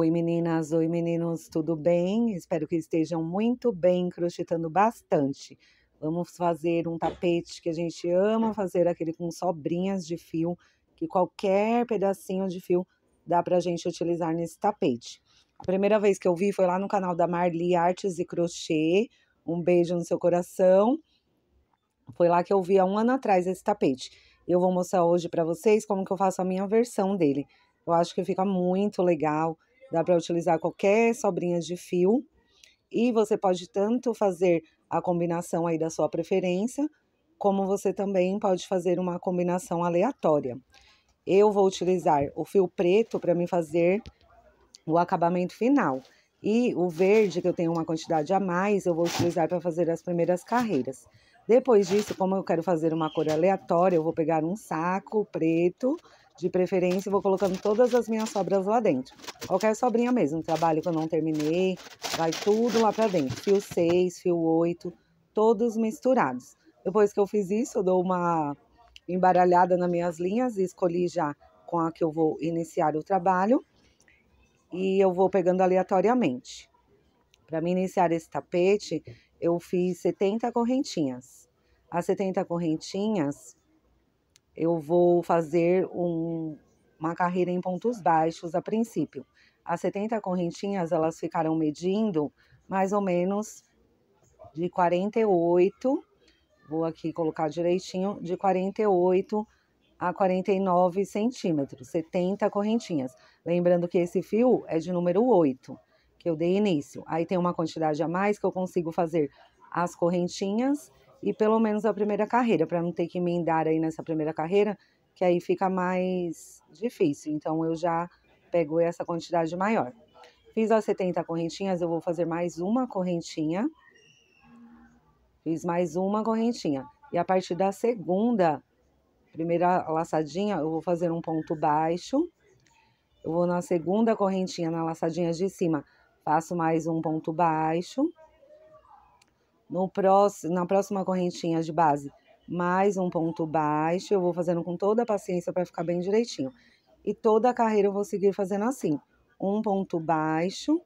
Oi meninas, oi meninos, tudo bem? Espero que estejam muito bem, crochetando bastante. Vamos fazer um tapete que a gente ama fazer, aquele com sobrinhas de fio, que qualquer pedacinho de fio dá pra gente utilizar nesse tapete. A primeira vez que eu vi foi lá no canal da Marli Artes e Crochê, um beijo no seu coração. Foi lá que eu vi há um ano atrás esse tapete. Eu vou mostrar hoje para vocês como que eu faço a minha versão dele. Eu acho que fica muito legal Dá para utilizar qualquer sobrinha de fio e você pode tanto fazer a combinação aí da sua preferência, como você também pode fazer uma combinação aleatória. Eu vou utilizar o fio preto para me fazer o acabamento final. E o verde, que eu tenho uma quantidade a mais, eu vou utilizar para fazer as primeiras carreiras. Depois disso, como eu quero fazer uma cor aleatória, eu vou pegar um saco preto de preferência, vou colocando todas as minhas sobras lá dentro. Qualquer sobrinha mesmo, trabalho que eu não terminei, vai tudo lá para dentro. Fio 6, fio 8, todos misturados. Depois que eu fiz isso, eu dou uma embaralhada nas minhas linhas e escolhi já com a que eu vou iniciar o trabalho. E eu vou pegando aleatoriamente. Para me iniciar esse tapete, eu fiz 70 correntinhas. As 70 correntinhas eu vou fazer um, uma carreira em pontos baixos a princípio. As 70 correntinhas elas ficarão medindo mais ou menos de 48, vou aqui colocar direitinho, de 48 a 49 centímetros, 70 correntinhas. Lembrando que esse fio é de número 8, que eu dei início. Aí tem uma quantidade a mais que eu consigo fazer as correntinhas e pelo menos a primeira carreira, para não ter que emendar aí nessa primeira carreira, que aí fica mais difícil. Então eu já pego essa quantidade maior. Fiz as 70 correntinhas, eu vou fazer mais uma correntinha. Fiz mais uma correntinha. E a partir da segunda, primeira laçadinha, eu vou fazer um ponto baixo. Eu vou na segunda correntinha, na laçadinha de cima, faço mais um ponto baixo no próximo, na próxima correntinha de base, mais um ponto baixo. Eu vou fazendo com toda a paciência para ficar bem direitinho. E toda a carreira eu vou seguir fazendo assim. Um ponto baixo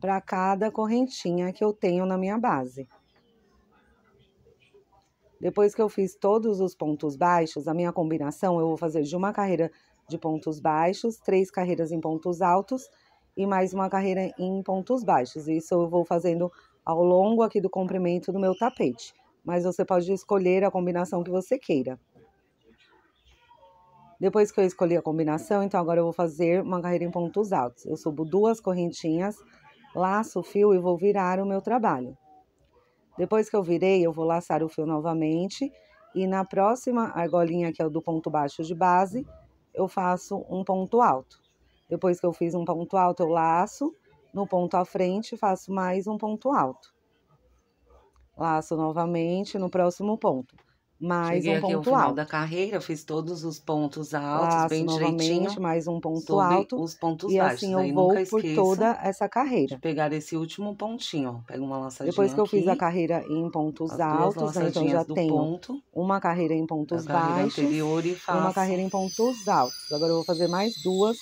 para cada correntinha que eu tenho na minha base. Depois que eu fiz todos os pontos baixos, a minha combinação eu vou fazer de uma carreira de pontos baixos, três carreiras em pontos altos e mais uma carreira em pontos baixos. Isso eu vou fazendo ao longo aqui do comprimento do meu tapete, mas você pode escolher a combinação que você queira. Depois que eu escolhi a combinação, então agora eu vou fazer uma carreira em pontos altos. Eu subo duas correntinhas, laço o fio e vou virar o meu trabalho. Depois que eu virei, eu vou laçar o fio novamente e na próxima argolinha, que é o do ponto baixo de base, eu faço um ponto alto. Depois que eu fiz um ponto alto, eu laço no ponto à frente, faço mais um ponto alto. Laço novamente no próximo ponto. Mais Cheguei um ponto aqui no alto. final da carreira, fiz todos os pontos altos, Laço bem novamente, direitinho. mais um ponto alto. os pontos e baixos. assim eu vou por toda essa carreira. pegar esse último pontinho, pega uma laçadinha Depois que eu fiz a carreira em pontos altos, então já tenho ponto, uma carreira em pontos baixos, anterior e faço... uma carreira em pontos altos. Agora eu vou fazer mais duas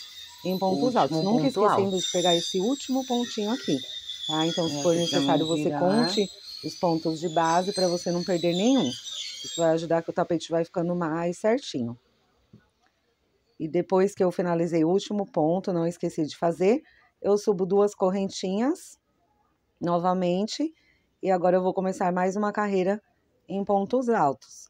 em pontos último altos. Nunca esquecendo alto. de pegar esse último pontinho aqui, tá? Então, se é, for necessário, você virar. conte os pontos de base para você não perder nenhum. Isso vai ajudar que o tapete vai ficando mais certinho. E depois que eu finalizei o último ponto, não esqueci de fazer, eu subo duas correntinhas novamente e agora eu vou começar mais uma carreira em pontos altos.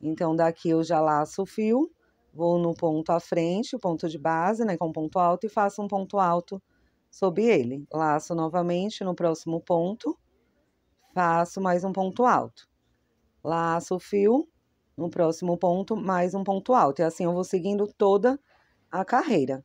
Então, daqui eu já laço o fio Vou no ponto à frente, o ponto de base, né, com é ponto alto, e faço um ponto alto sobre ele. Laço novamente no próximo ponto, faço mais um ponto alto. Laço o fio no próximo ponto, mais um ponto alto. E assim eu vou seguindo toda a carreira.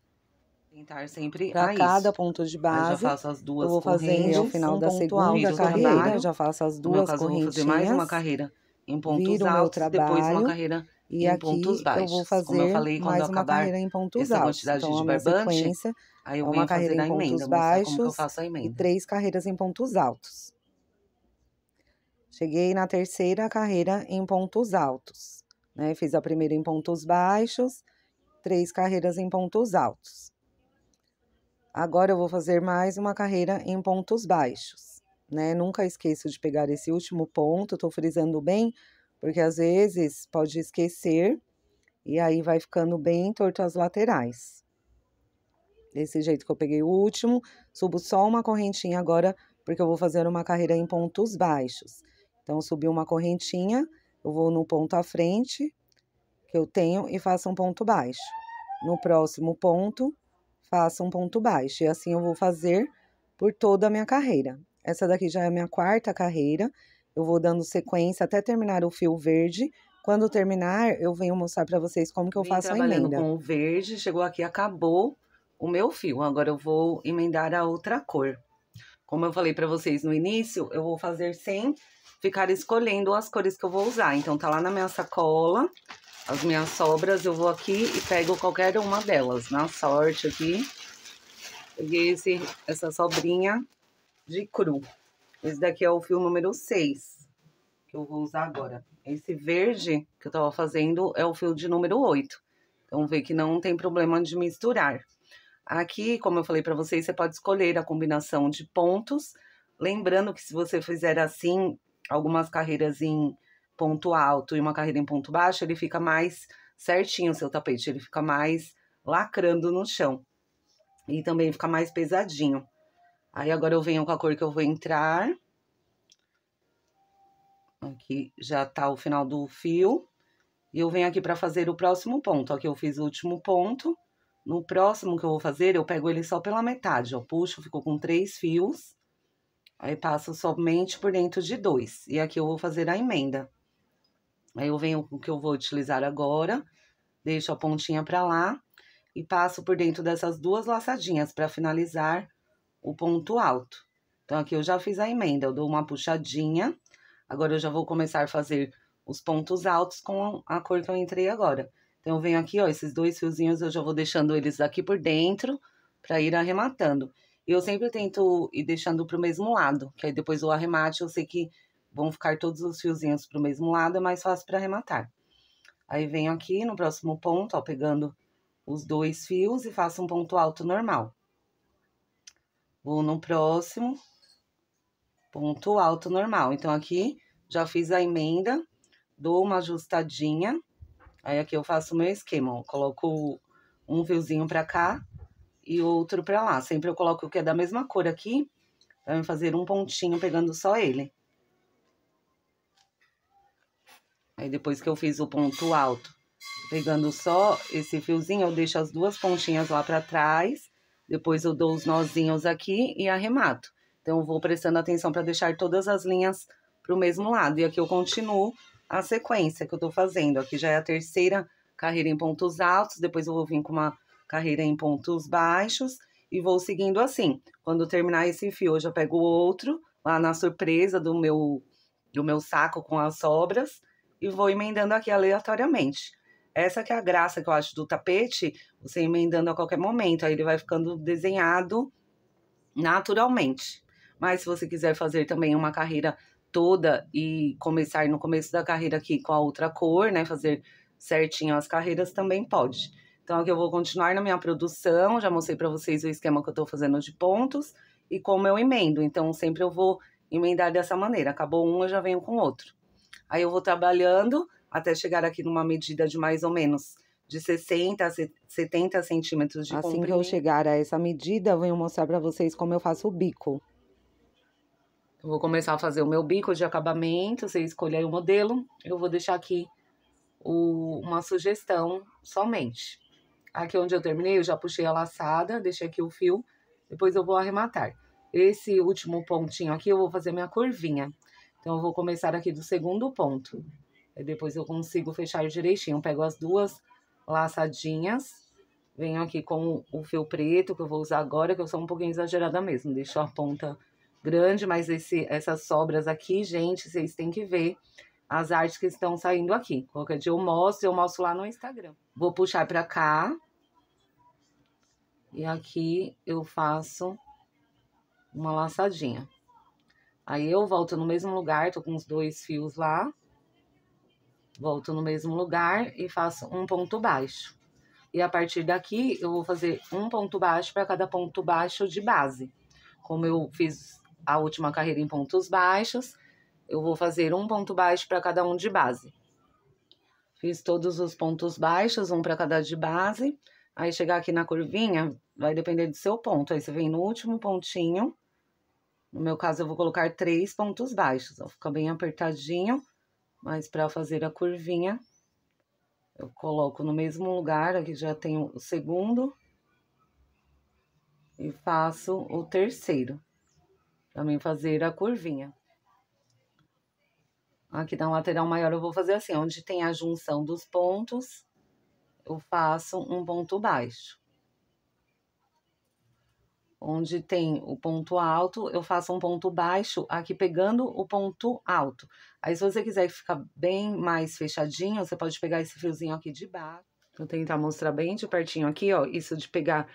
Tentar sempre para cada isso. ponto de base. Eu já faço as duas eu vou fazendo ao final um da segunda carreira, já faço as duas no meu caso, correntinhas. Vou fazer mais uma carreira em pontos altos, depois uma carreira e aqui pontos baixos. eu vou fazer Como eu falei, mais uma carreira em pontos essa altos. Quantidade então, de é a sequência aí eu é uma carreira em pontos emenda, baixos e três carreiras em pontos altos. Cheguei na terceira carreira em pontos altos. Né? Fiz a primeira em pontos baixos, três carreiras em pontos altos. Agora eu vou fazer mais uma carreira em pontos baixos, né? Nunca esqueço de pegar esse último ponto, tô frisando bem, porque às vezes pode esquecer e aí vai ficando bem torto as laterais. Desse jeito que eu peguei o último, subo só uma correntinha agora, porque eu vou fazer uma carreira em pontos baixos. Então, subi uma correntinha, eu vou no ponto à frente, que eu tenho, e faço um ponto baixo. No próximo ponto, faço um ponto baixo. E assim eu vou fazer por toda a minha carreira. Essa daqui já é a minha quarta carreira, eu vou dando sequência até terminar o fio verde. Quando terminar, eu venho mostrar para vocês como que eu faço a emenda. com o verde, chegou aqui, acabou o meu fio. Agora eu vou emendar a outra cor. Como eu falei para vocês no início, eu vou fazer sem ficar escolhendo as cores que eu vou usar. Então, tá lá na minha sacola, as minhas sobras, eu vou aqui e pego qualquer uma delas. Na sorte aqui, peguei esse, essa sobrinha de cru. Esse daqui é o fio número 6, que eu vou usar agora. Esse verde que eu tava fazendo é o fio de número 8. Então, vê que não tem problema de misturar. Aqui, como eu falei para vocês, você pode escolher a combinação de pontos. Lembrando que se você fizer assim, algumas carreiras em ponto alto e uma carreira em ponto baixo, ele fica mais certinho o seu tapete, ele fica mais lacrando no chão. E também fica mais pesadinho. Aí agora eu venho com a cor que eu vou entrar. Aqui já tá o final do fio. E eu venho aqui pra fazer o próximo ponto. Aqui eu fiz o último ponto. No próximo que eu vou fazer, eu pego ele só pela metade, ó. Puxo, ficou com três fios. Aí passo somente por dentro de dois. E aqui eu vou fazer a emenda. Aí eu venho com o que eu vou utilizar agora. Deixo a pontinha pra lá. E passo por dentro dessas duas laçadinhas pra finalizar o ponto alto. Então, aqui eu já fiz a emenda, eu dou uma puxadinha. Agora, eu já vou começar a fazer os pontos altos com a cor que eu entrei agora. Então, eu venho aqui, ó, esses dois fiozinhos, eu já vou deixando eles aqui por dentro para ir arrematando. E eu sempre tento ir deixando para o mesmo lado, que aí depois do arremate eu sei que vão ficar todos os fiozinhos para o mesmo lado, é mais fácil para arrematar. Aí venho aqui no próximo ponto, ó, pegando os dois fios e faço um ponto alto normal. Vou no próximo ponto alto normal. Então, aqui já fiz a emenda, dou uma ajustadinha. Aí, aqui eu faço o meu esquema. coloco um fiozinho pra cá e outro pra lá. Sempre eu coloco o que é da mesma cor aqui, pra fazer um pontinho pegando só ele. Aí, depois que eu fiz o ponto alto, pegando só esse fiozinho, eu deixo as duas pontinhas lá pra trás depois eu dou os nozinhos aqui e arremato. Então, eu vou prestando atenção para deixar todas as linhas para o mesmo lado. E aqui eu continuo a sequência que eu estou fazendo. Aqui já é a terceira carreira em pontos altos, depois eu vou vir com uma carreira em pontos baixos e vou seguindo assim. Quando terminar esse fio, eu já pego outro, lá na surpresa do meu, do meu saco com as sobras, e vou emendando aqui aleatoriamente. Essa que é a graça que eu acho do tapete, você emendando a qualquer momento, aí ele vai ficando desenhado naturalmente. Mas se você quiser fazer também uma carreira toda e começar no começo da carreira aqui com a outra cor, né, fazer certinho as carreiras também pode. Então aqui eu vou continuar na minha produção, já mostrei para vocês o esquema que eu estou fazendo de pontos e como eu emendo. Então sempre eu vou emendar dessa maneira, acabou um eu já venho com outro. Aí eu vou trabalhando até chegar aqui numa medida de mais ou menos de 60 a 70 centímetros de assim comprimento. Assim que eu chegar a essa medida, eu venho mostrar para vocês como eu faço o bico. Eu vou começar a fazer o meu bico de acabamento, você escolhe aí o modelo. Eu vou deixar aqui o, uma sugestão somente. Aqui onde eu terminei, eu já puxei a laçada, deixei aqui o fio, depois eu vou arrematar. Esse último pontinho aqui, eu vou fazer minha curvinha. Então, eu vou começar aqui do segundo ponto. Aí depois eu consigo fechar direitinho. Eu pego as duas laçadinhas, venho aqui com o fio preto que eu vou usar agora, que eu sou um pouquinho exagerada mesmo. Deixo a ponta grande, mas esse, essas sobras aqui, gente, vocês têm que ver as artes que estão saindo aqui. Qualquer dia eu mostro, eu mostro lá no Instagram. Vou puxar pra cá. E aqui eu faço uma laçadinha. Aí eu volto no mesmo lugar, tô com os dois fios lá volto no mesmo lugar e faço um ponto baixo. E a partir daqui, eu vou fazer um ponto baixo para cada ponto baixo de base. Como eu fiz a última carreira em pontos baixos, eu vou fazer um ponto baixo para cada um de base. Fiz todos os pontos baixos, um para cada de base. Aí chegar aqui na curvinha, vai depender do seu ponto. Aí você vem no último pontinho. No meu caso, eu vou colocar três pontos baixos. Ó, fica bem apertadinho mas para fazer a curvinha, eu coloco no mesmo lugar, aqui já tenho o segundo, e faço o terceiro, para mim fazer a curvinha. Aqui na lateral maior eu vou fazer assim, onde tem a junção dos pontos, eu faço um ponto baixo onde tem o ponto alto, eu faço um ponto baixo aqui pegando o ponto alto. Aí se você quiser ficar bem mais fechadinho, você pode pegar esse fiozinho aqui de baixo. Vou tentar mostrar bem de pertinho aqui, ó, isso de pegar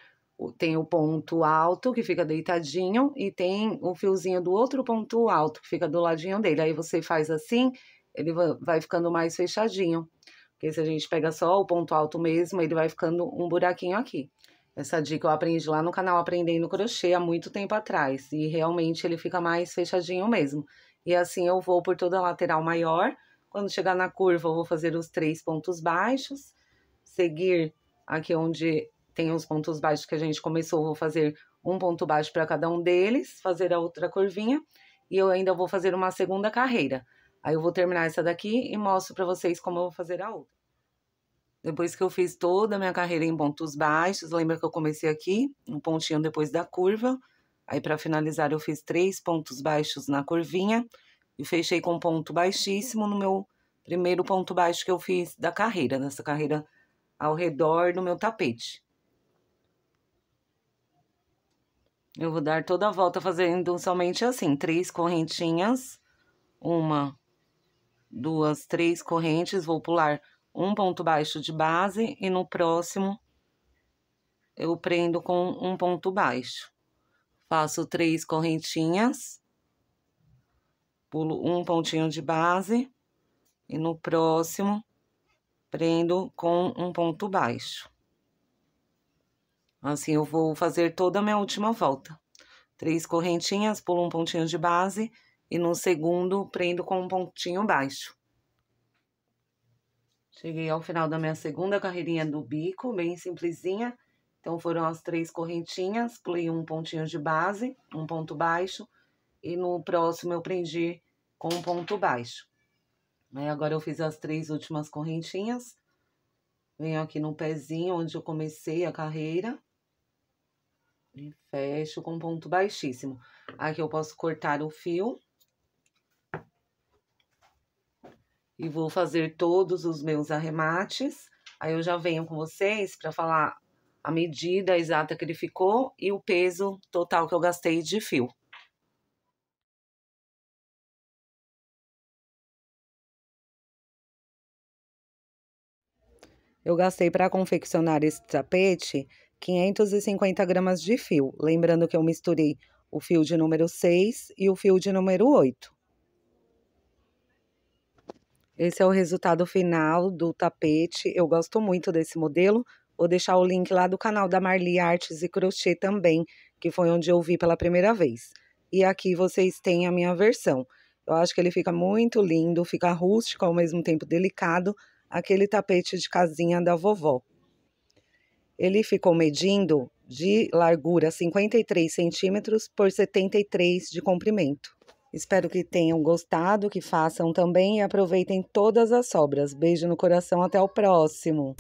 tem o ponto alto que fica deitadinho e tem o fiozinho do outro ponto alto que fica do ladinho dele. Aí você faz assim, ele vai ficando mais fechadinho. Porque se a gente pega só o ponto alto mesmo, ele vai ficando um buraquinho aqui. Essa dica eu aprendi lá no canal Aprendendo Crochê há muito tempo atrás. E realmente ele fica mais fechadinho mesmo. E assim eu vou por toda a lateral maior. Quando chegar na curva, eu vou fazer os três pontos baixos. Seguir aqui onde tem os pontos baixos que a gente começou, vou fazer um ponto baixo para cada um deles. Fazer a outra curvinha. E eu ainda vou fazer uma segunda carreira. Aí eu vou terminar essa daqui e mostro para vocês como eu vou fazer a outra. Depois que eu fiz toda a minha carreira em pontos baixos, lembra que eu comecei aqui, um pontinho depois da curva. Aí, para finalizar, eu fiz três pontos baixos na curvinha e fechei com um ponto baixíssimo no meu primeiro ponto baixo que eu fiz da carreira, nessa carreira ao redor do meu tapete. Eu vou dar toda a volta fazendo somente assim, três correntinhas, uma, duas, três correntes, vou pular um ponto baixo de base e no próximo eu prendo com um ponto baixo. Faço três correntinhas, pulo um pontinho de base e no próximo prendo com um ponto baixo. Assim eu vou fazer toda a minha última volta. Três correntinhas, pulo um pontinho de base e no segundo prendo com um pontinho baixo. Cheguei ao final da minha segunda carreirinha do bico, bem simplesinha. Então foram as três correntinhas, pulei um pontinho de base, um ponto baixo, e no próximo eu prendi com um ponto baixo. Aí agora eu fiz as três últimas correntinhas. Venho aqui no pezinho onde eu comecei a carreira. E fecho com um ponto baixíssimo. Aqui eu posso cortar o fio e vou fazer todos os meus arremates. Aí eu já venho com vocês para falar a medida exata que ele ficou e o peso total que eu gastei de fio. Eu gastei para confeccionar esse tapete 550 gramas de fio, lembrando que eu misturei o fio de número 6 e o fio de número 8. Esse é o resultado final do tapete. Eu gosto muito desse modelo. Vou deixar o link lá do canal da Marli Artes e Crochê também, que foi onde eu vi pela primeira vez. E aqui vocês têm a minha versão. Eu acho que ele fica muito lindo, fica rústico ao mesmo tempo delicado, aquele tapete de casinha da vovó. Ele ficou medindo de largura 53 centímetros por 73 de comprimento. Espero que tenham gostado, que façam também e aproveitem todas as sobras. Beijo no coração, até o próximo!